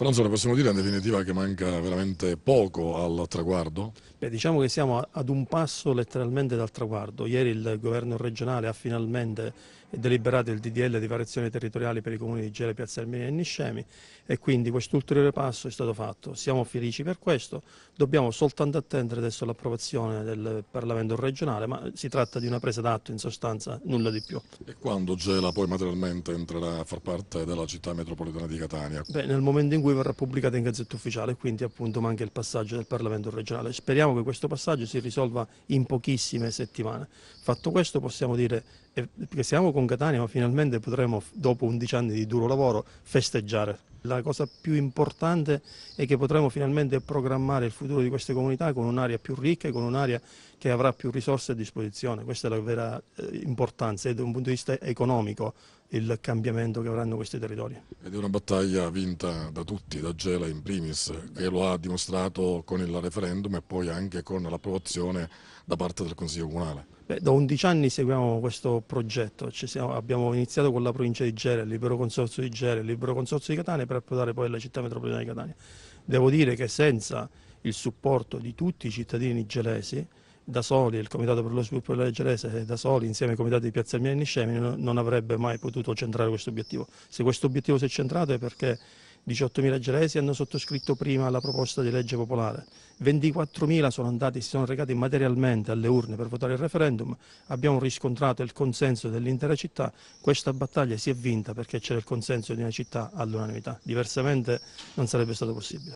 Però insomma possiamo dire in definitiva che manca veramente poco al traguardo? Beh, diciamo che siamo ad un passo letteralmente dal traguardo. Ieri il governo regionale ha finalmente deliberato il DDL di variazioni territoriali per i comuni di Gela, Piazza Armenia e Niscemi e quindi questo ulteriore passo è stato fatto. Siamo felici per questo, dobbiamo soltanto attendere adesso l'approvazione del Parlamento regionale, ma si tratta di una presa d'atto in sostanza, nulla di più. E quando Gela poi materialmente entrerà a far parte della città metropolitana di Catania? Beh, nel momento in cui cui verrà pubblicata in Gazzetta Ufficiale, quindi appunto manca il passaggio del Parlamento regionale. Speriamo che questo passaggio si risolva in pochissime settimane. Fatto questo possiamo dire eh, che siamo con Catania, ma finalmente potremo, dopo 11 anni di duro lavoro, festeggiare. La cosa più importante è che potremo finalmente programmare il futuro di queste comunità con un'area più ricca e con un'area che avrà più risorse a disposizione. Questa è la vera eh, importanza e da un punto di vista economico il cambiamento che avranno questi territori. Ed è una battaglia vinta da tutti, da Gela in primis, che lo ha dimostrato con il referendum e poi anche con l'approvazione da parte del Consiglio Comunale. Beh, da 11 anni seguiamo questo progetto, siamo, abbiamo iniziato con la provincia di Gela, il libero consorzio di Gela, il libero consorzio di Catania per approdare poi alla città metropolitana di Catania. Devo dire che senza il supporto di tutti i cittadini gelesi, da soli, il Comitato per lo sviluppo della Gelese, eh, da soli, insieme ai Comitati di Piazza Almiani e Niscemi, non avrebbe mai potuto centrare questo obiettivo. Se questo obiettivo si è centrato è perché 18.000 gelesi hanno sottoscritto prima la proposta di legge popolare, 24.000 sono andati e si sono recati materialmente alle urne per votare il referendum, abbiamo riscontrato il consenso dell'intera città, questa battaglia si è vinta perché c'era il consenso di una città all'unanimità, diversamente non sarebbe stato possibile.